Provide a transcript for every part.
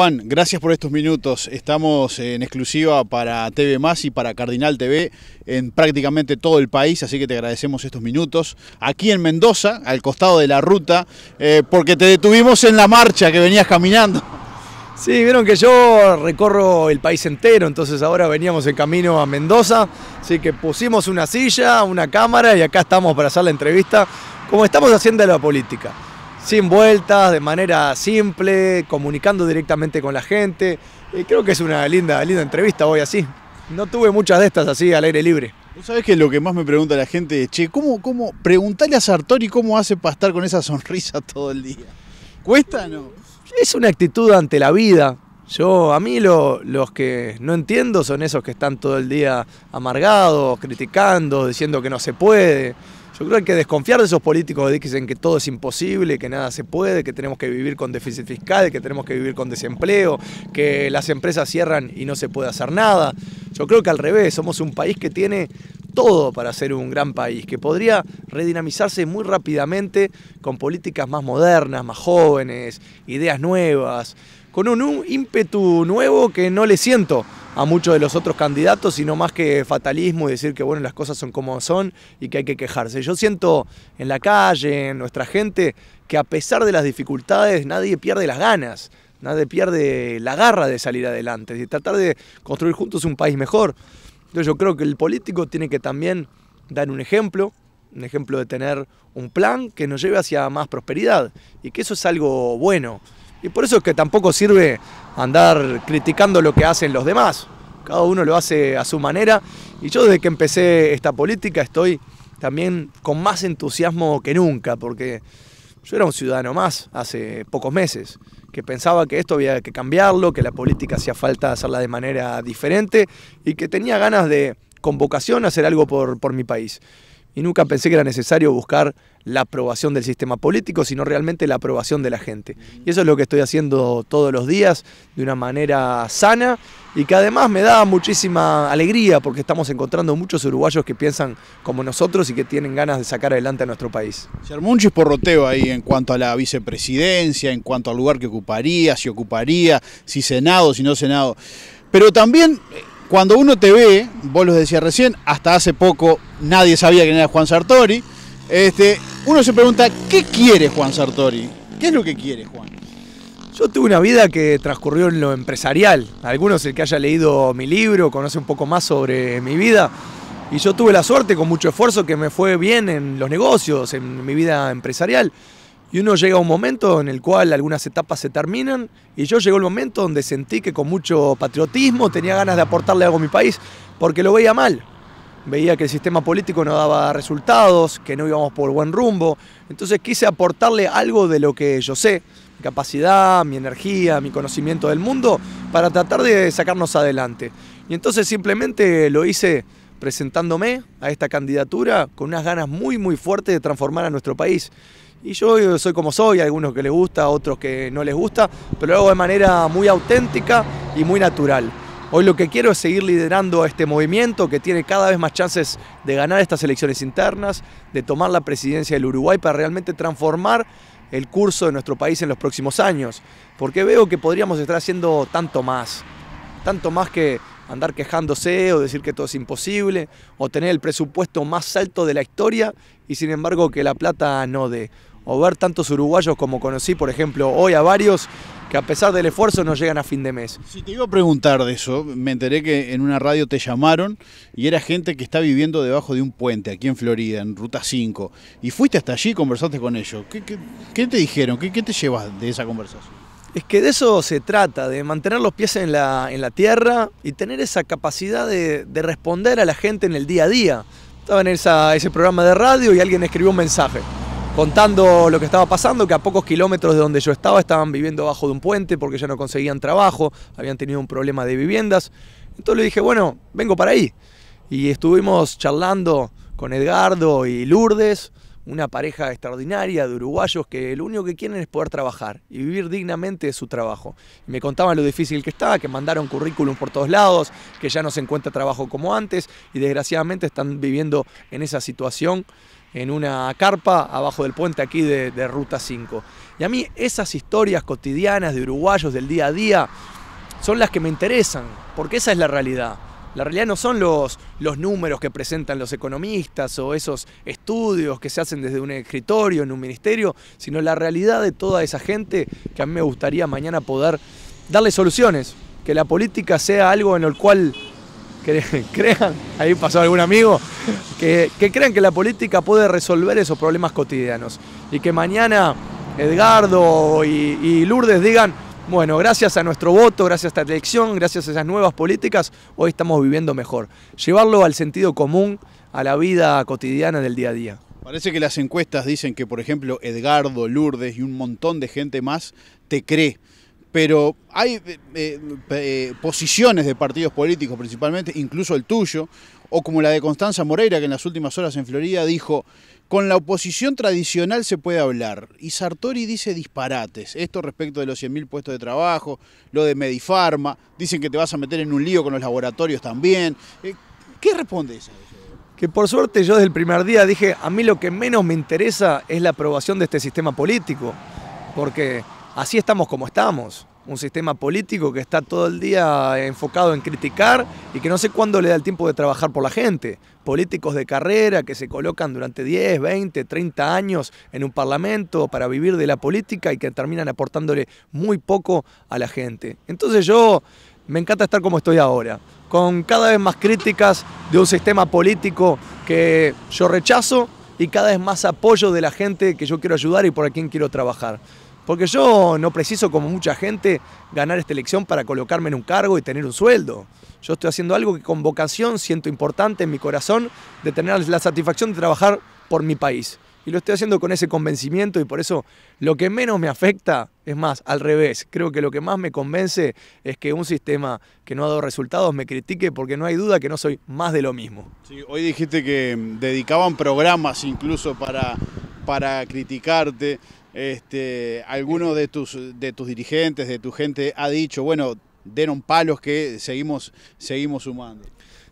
Juan, gracias por estos minutos. Estamos en exclusiva para TV Más y para Cardinal TV en prácticamente todo el país, así que te agradecemos estos minutos. Aquí en Mendoza, al costado de la ruta, eh, porque te detuvimos en la marcha que venías caminando. Sí, vieron que yo recorro el país entero, entonces ahora veníamos en camino a Mendoza, así que pusimos una silla, una cámara y acá estamos para hacer la entrevista, como estamos haciendo la política sin vueltas, de manera simple, comunicando directamente con la gente. Eh, creo que es una linda, linda entrevista hoy así. No tuve muchas de estas así al aire libre. ¿Vos sabés que lo que más me pregunta la gente es, che, ¿cómo, cómo, preguntarle a Sartori cómo hace para estar con esa sonrisa todo el día? ¿Cuesta no? Es una actitud ante la vida. Yo, a mí lo, los que no entiendo son esos que están todo el día amargados, criticando, diciendo que no se puede. Yo creo que hay que desconfiar de esos políticos que dicen que todo es imposible, que nada se puede, que tenemos que vivir con déficit fiscal, que tenemos que vivir con desempleo, que las empresas cierran y no se puede hacer nada. Yo creo que al revés, somos un país que tiene todo para ser un gran país, que podría redinamizarse muy rápidamente con políticas más modernas, más jóvenes, ideas nuevas con un ímpetu nuevo que no le siento a muchos de los otros candidatos, sino más que fatalismo y decir que bueno, las cosas son como son y que hay que quejarse. Yo siento en la calle, en nuestra gente, que a pesar de las dificultades nadie pierde las ganas, nadie pierde la garra de salir adelante, de tratar de construir juntos un país mejor. Entonces yo creo que el político tiene que también dar un ejemplo, un ejemplo de tener un plan que nos lleve hacia más prosperidad y que eso es algo bueno. Y por eso es que tampoco sirve andar criticando lo que hacen los demás. Cada uno lo hace a su manera. Y yo desde que empecé esta política estoy también con más entusiasmo que nunca, porque yo era un ciudadano más hace pocos meses, que pensaba que esto había que cambiarlo, que la política hacía falta hacerla de manera diferente y que tenía ganas de, con vocación, hacer algo por, por mi país y nunca pensé que era necesario buscar la aprobación del sistema político, sino realmente la aprobación de la gente. Y eso es lo que estoy haciendo todos los días de una manera sana y que además me da muchísima alegría porque estamos encontrando muchos uruguayos que piensan como nosotros y que tienen ganas de sacar adelante a nuestro país. Se armó porroteo chisporroteo ahí en cuanto a la vicepresidencia, en cuanto al lugar que ocuparía, si ocuparía, si Senado, si no Senado. Pero también cuando uno te ve, vos lo decías recién, hasta hace poco nadie sabía quién era Juan Sartori, este, uno se pregunta, ¿qué quiere Juan Sartori? ¿Qué es lo que quiere Juan? Yo tuve una vida que transcurrió en lo empresarial. Algunos, el que haya leído mi libro, conoce un poco más sobre mi vida. Y yo tuve la suerte, con mucho esfuerzo, que me fue bien en los negocios, en mi vida empresarial. Y uno llega a un momento en el cual algunas etapas se terminan y yo llegó el momento donde sentí que con mucho patriotismo tenía ganas de aportarle algo a mi país porque lo veía mal. Veía que el sistema político no daba resultados, que no íbamos por buen rumbo. Entonces quise aportarle algo de lo que yo sé, mi capacidad, mi energía, mi conocimiento del mundo, para tratar de sacarnos adelante. Y entonces simplemente lo hice presentándome a esta candidatura con unas ganas muy muy fuertes de transformar a nuestro país. Y yo eh, soy como soy, algunos que les gusta, otros que no les gusta, pero lo hago de manera muy auténtica y muy natural. Hoy lo que quiero es seguir liderando este movimiento que tiene cada vez más chances de ganar estas elecciones internas, de tomar la presidencia del Uruguay para realmente transformar el curso de nuestro país en los próximos años. Porque veo que podríamos estar haciendo tanto más, tanto más que andar quejándose o decir que todo es imposible, o tener el presupuesto más alto de la historia y sin embargo que la plata no dé o ver tantos uruguayos como conocí, por ejemplo, hoy a varios que a pesar del esfuerzo no llegan a fin de mes. Si te iba a preguntar de eso, me enteré que en una radio te llamaron y era gente que está viviendo debajo de un puente aquí en Florida, en Ruta 5, y fuiste hasta allí y conversaste con ellos. ¿Qué, te dijeron? ¿Qué, ¿Qué te llevas de esa conversación? Es que de eso se trata, de mantener los pies en la, en la tierra y tener esa capacidad de, responder a la gente en el día a día. Estaba en ese programa de radio y alguien escribió un mensaje contando lo que estaba pasando, que a pocos kilómetros de donde yo estaba estaban viviendo bajo de un puente porque ya no conseguían trabajo, habían tenido un problema de viviendas. Entonces le dije, bueno, vengo para ahí. Y estuvimos charlando con Edgardo y Lourdes, una pareja extraordinaria de uruguayos que lo único que quieren es poder trabajar y vivir dignamente de su trabajo. Me contaban lo difícil que estaba, que mandaron currículum por todos lados, que ya no se encuentra trabajo como antes y desgraciadamente están viviendo en esa situación en una carpa abajo del puente aquí de, Ruta 5. Y a mí esas historias cotidianas de uruguayos del día a día son las que me interesan, porque esa es la realidad. La realidad no son los, los, números que presentan los economistas o esos estudios que se hacen desde un escritorio, en un ministerio, sino la realidad de toda esa gente que a mí me gustaría mañana poder darle soluciones, que la política sea algo en el cual crean, ahí pasó algún amigo, que, crean que la política puede resolver esos problemas cotidianos. Y que mañana Edgardo y, y, Lourdes digan, bueno, gracias a nuestro voto, gracias a esta elección, gracias a esas nuevas políticas, hoy estamos viviendo mejor. Llevarlo al sentido común, a la vida cotidiana del día a día. Parece que las encuestas dicen que, por ejemplo, Edgardo, Lourdes y un montón de gente más te cree pero hay eh, eh, eh, posiciones de partidos políticos principalmente, incluso el tuyo, o como la de Constanza Moreira, que en las últimas horas en Florida dijo, con la oposición tradicional se puede hablar. Y Sartori dice disparates, esto respecto de los 100.000 puestos de trabajo, lo de Medifarma, dicen que te vas a meter en un lío con los laboratorios también. ¿Qué respondes eso? que por suerte yo desde el primer día dije, a mí lo que menos me interesa es la aprobación de este sistema político, porque así estamos como estamos. Un sistema político que está todo el día enfocado en criticar y que no sé cuándo le da el tiempo de trabajar por la gente. Políticos de carrera que se colocan durante 10, 20, 30 años en un parlamento para vivir de la política y que terminan aportándole muy poco a la gente. Entonces yo me encanta estar como estoy ahora, con cada vez más críticas de un sistema político que yo rechazo y cada vez más apoyo de la gente que yo quiero ayudar y por quien quiero trabajar. Porque yo no preciso, como mucha gente, ganar esta elección para colocarme en un cargo y tener un sueldo. Yo estoy haciendo algo que con vocación siento importante en mi corazón de tener la satisfacción de trabajar por mi país. Y lo estoy haciendo con ese convencimiento y por eso lo que menos me afecta es más, al revés. Creo que lo que más me convence es que un sistema que no ha dado resultados me critique porque no hay duda que no soy más de lo mismo. Sí, hoy dijiste que mm, dedicaban programas incluso para, para criticarte. Este, alguno de tus, de tus dirigentes, de tu gente, ha dicho, bueno, un palos que seguimos, seguimos sumando.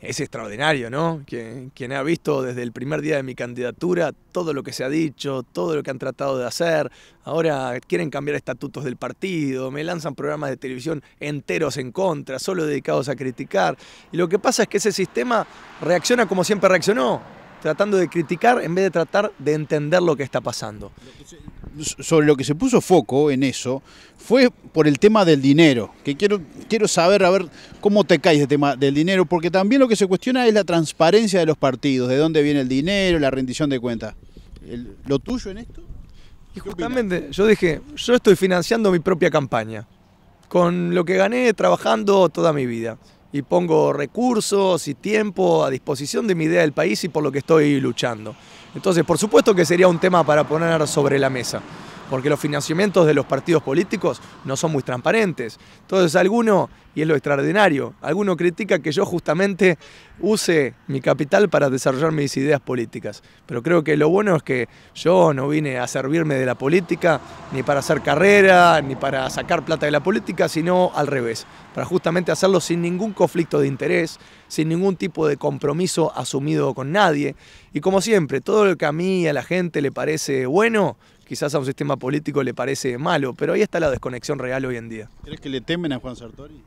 Es extraordinario, ¿no? quien ha visto desde el primer día de mi candidatura todo lo que se ha dicho, todo lo que han tratado de hacer, ahora quieren cambiar estatutos del partido, me lanzan programas de televisión enteros en contra, solo dedicados a criticar. Y lo que pasa es que ese sistema reacciona como siempre reaccionó, tratando de criticar en vez de tratar de entender lo que está pasando. Sobre lo que se puso foco en eso fue por el tema del dinero, que quiero, quiero saber a ver cómo te caes del tema del dinero, porque también lo que se cuestiona es la transparencia de los partidos, de dónde viene el dinero, la rendición de cuentas. ¿Lo tuyo en esto? Y justamente yo dije, yo estoy financiando mi propia campaña, con lo que gané trabajando toda mi vida y pongo recursos y tiempo a disposición de mi idea del país y por lo que estoy luchando. Entonces, por supuesto que sería un tema para poner sobre la mesa porque los financiamientos de los partidos políticos no son muy transparentes. Entonces alguno, y es lo extraordinario, alguno critica que yo justamente use mi capital para desarrollar mis ideas políticas. Pero creo que lo bueno es que yo no vine a servirme de la política, ni para hacer carrera, ni para sacar plata de la política, sino al revés, para justamente hacerlo sin ningún conflicto de interés, sin ningún tipo de compromiso asumido con nadie. Y como siempre, todo lo que a mí, y a la gente le parece bueno, quizás a un sistema político le parece malo, pero ahí está la desconexión real hoy en día. ¿Crees que le temen a Juan Sartori?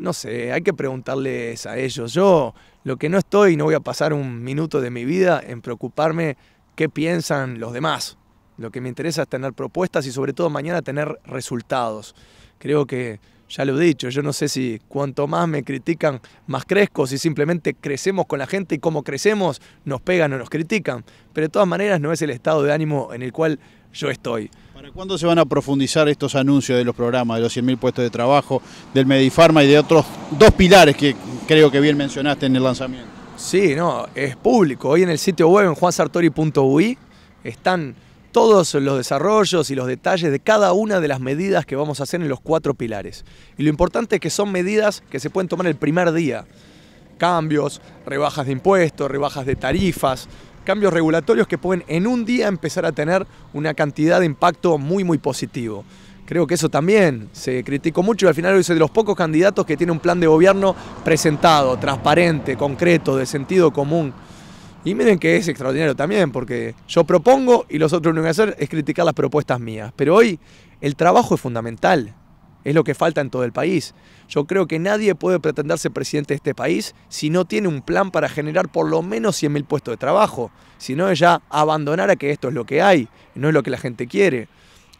No sé, hay que preguntarles a ellos. Yo lo que no estoy, no voy a pasar un minuto de mi vida en preocuparme qué piensan los demás. Lo que me interesa es tener propuestas y sobre todo mañana tener resultados. Creo que ya lo he dicho, yo no sé si cuanto más me critican, más crezco, si simplemente crecemos con la gente y como crecemos, nos pegan o nos critican. Pero de todas maneras no es el estado de ánimo en el cual yo estoy. ¿Para cuándo se van a profundizar estos anuncios de los programas, de los 100.000 puestos de trabajo, del Medifarma y de otros dos pilares que creo que bien mencionaste en el lanzamiento? Sí, no, es público. Hoy en el sitio web en juansartori.ui están todos los desarrollos y los detalles de cada una de las medidas que vamos a hacer en los cuatro pilares. Y lo importante es que son medidas que se pueden tomar el primer día. Cambios, rebajas de impuestos, rebajas de tarifas, cambios regulatorios que pueden en un día empezar a tener una cantidad de impacto muy muy positivo. Creo que eso también se criticó mucho y al final hoy es de los pocos candidatos que tiene un plan de gobierno presentado, transparente, concreto, de sentido común. Y miren que es extraordinario también, porque yo propongo y los otros lo van a hacer es criticar las propuestas mías. Pero hoy el trabajo es fundamental, es lo que falta en todo el país. Yo creo que nadie puede pretenderse presidente de este país si no tiene un plan para generar por lo menos 100.000 puestos de trabajo, si no es ya abandonar a que esto es lo que hay, no es lo que la gente quiere.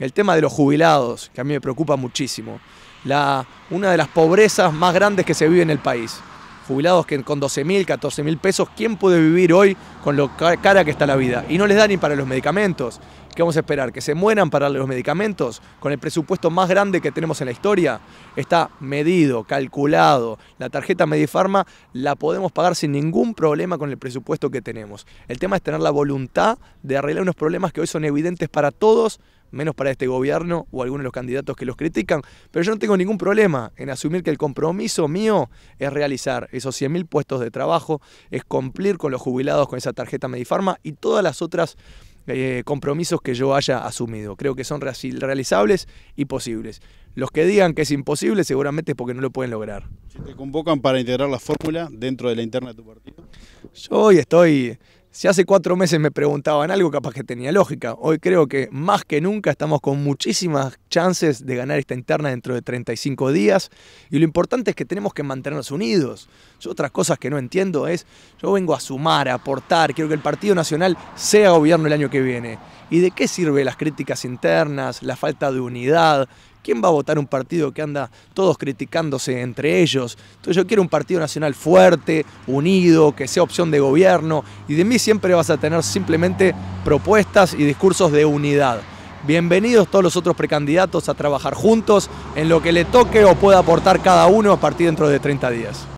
El tema de los jubilados, que a mí me preocupa muchísimo. La, una de las pobrezas más grandes que se vive en el país jubilados que con 12 mil, 14 mil pesos, ¿quién puede vivir hoy con lo cara que está la vida? Y no les da ni para los medicamentos. ¿Qué vamos a esperar? ¿Que se mueran para los medicamentos? Con el presupuesto más grande que tenemos en la historia. Está medido, calculado. La tarjeta Medifarma la podemos pagar sin ningún problema con el presupuesto que tenemos. El tema es tener la voluntad de arreglar unos problemas que hoy son evidentes para todos menos para este gobierno o algunos de los candidatos que los critican, pero yo no tengo ningún problema en asumir que el compromiso mío es realizar esos 100.000 puestos de trabajo, es cumplir con los jubilados con esa tarjeta Medifarma y todas las otras eh, compromisos que yo haya asumido. Creo que son realizables y posibles. Los que digan que es imposible seguramente es porque no lo pueden lograr. ¿Te convocan para integrar la fórmula dentro de la interna de tu partido? Yo hoy estoy si hace cuatro meses me preguntaban algo, capaz que tenía lógica. Hoy creo que más que nunca estamos con muchísimas de ganar esta interna dentro de 35 días. Y lo importante es que tenemos que mantenernos unidos. Yo otras cosas que no entiendo es, yo vengo a sumar, a aportar, quiero que el Partido Nacional sea gobierno el año que viene. ¿Y de qué sirve las críticas internas, la falta de unidad? ¿Quién va a votar un partido que anda todos criticándose entre ellos? Entonces yo quiero un partido nacional fuerte, unido, que sea opción de gobierno y de mí siempre vas a tener simplemente propuestas y discursos de unidad. Bienvenidos todos los otros precandidatos a trabajar juntos en lo que le toque o pueda aportar cada uno a partir dentro de 30 días.